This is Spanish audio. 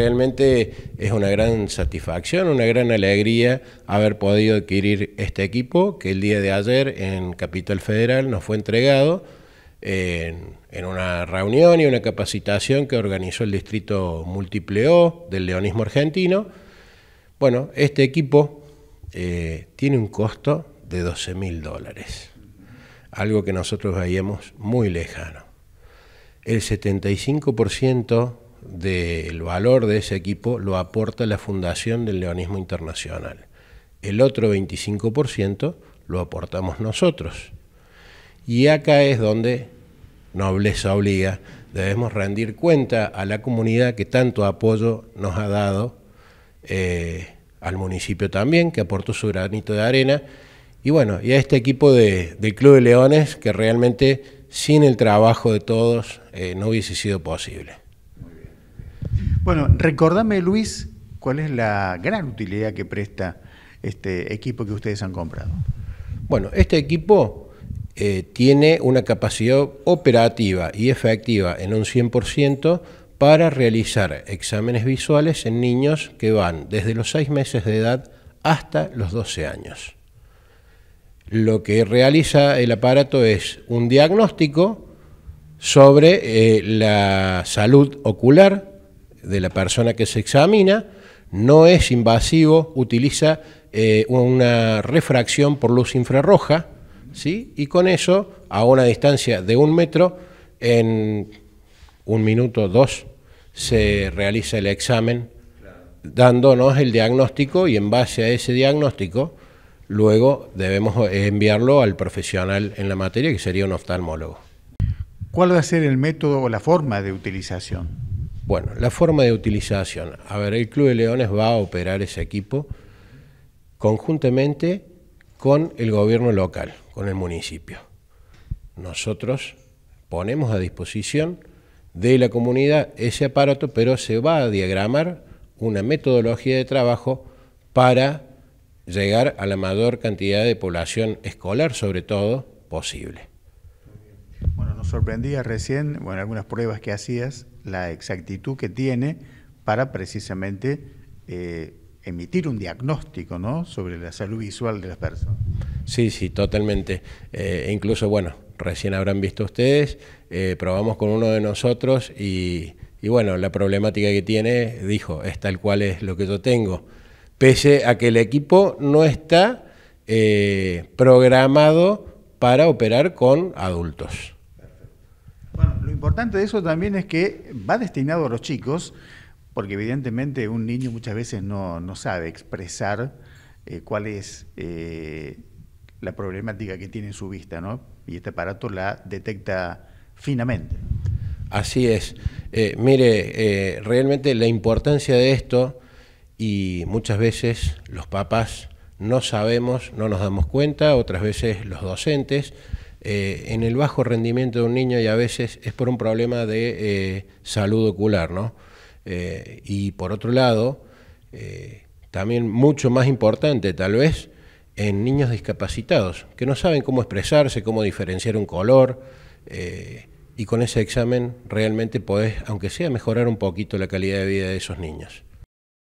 Realmente es una gran satisfacción, una gran alegría haber podido adquirir este equipo que el día de ayer en Capital Federal nos fue entregado en, una reunión y una capacitación que organizó el Distrito Múltiple O del Leonismo Argentino. Bueno, este equipo eh, tiene un costo de 12 mil dólares, algo que nosotros veíamos muy lejano. El 75% del valor de ese equipo lo aporta la Fundación del Leonismo Internacional. El otro 25% lo aportamos nosotros. Y acá es donde nobleza obliga, debemos rendir cuenta a la comunidad que tanto apoyo nos ha dado, eh, al municipio también, que aportó su granito de arena, y bueno, y a este equipo de, del Club de Leones que realmente sin el trabajo de todos eh, no hubiese sido posible. Bueno, recordame, Luis, cuál es la gran utilidad que presta este equipo que ustedes han comprado. Bueno, este equipo eh, tiene una capacidad operativa y efectiva en un 100% para realizar exámenes visuales en niños que van desde los 6 meses de edad hasta los 12 años. Lo que realiza el aparato es un diagnóstico sobre eh, la salud ocular, de la persona que se examina, no es invasivo, utiliza eh, una refracción por luz infrarroja, ¿sí? y con eso, a una distancia de un metro, en un minuto o dos, se realiza el examen, dándonos el diagnóstico y en base a ese diagnóstico, luego debemos enviarlo al profesional en la materia, que sería un oftalmólogo. ¿Cuál va a ser el método o la forma de utilización? Bueno, la forma de utilización. A ver, el Club de Leones va a operar ese equipo conjuntamente con el gobierno local, con el municipio. Nosotros ponemos a disposición de la comunidad ese aparato, pero se va a diagramar una metodología de trabajo para llegar a la mayor cantidad de población escolar, sobre todo, posible sorprendía recién, bueno, algunas pruebas que hacías, la exactitud que tiene para precisamente eh, emitir un diagnóstico, ¿no? Sobre la salud visual de las personas. Sí, sí, totalmente. Eh, incluso, bueno, recién habrán visto ustedes, eh, probamos con uno de nosotros y, bueno, la problemática que tiene, dijo, es tal cual es lo que yo tengo. Pese a que el equipo no está programado para operar con adultos importante de eso también es que va destinado a los chicos, porque evidentemente un niño muchas veces no, sabe expresar eh, cuál es eh, la problemática que tiene en su vista, ¿no? Y este aparato la detecta finamente. Así es. Eh, mire, realmente la importancia de esto, y muchas veces los papás no sabemos, no nos damos cuenta, otras veces los docentes, eh, en el bajo rendimiento de un niño y a veces es por un problema de eh, salud ocular, ¿no? Eh, y por otro lado, también mucho más importante tal vez, en niños discapacitados, que no saben cómo expresarse, cómo diferenciar un color, y con ese examen realmente podés, aunque sea, mejorar un poquito la calidad de vida de esos niños.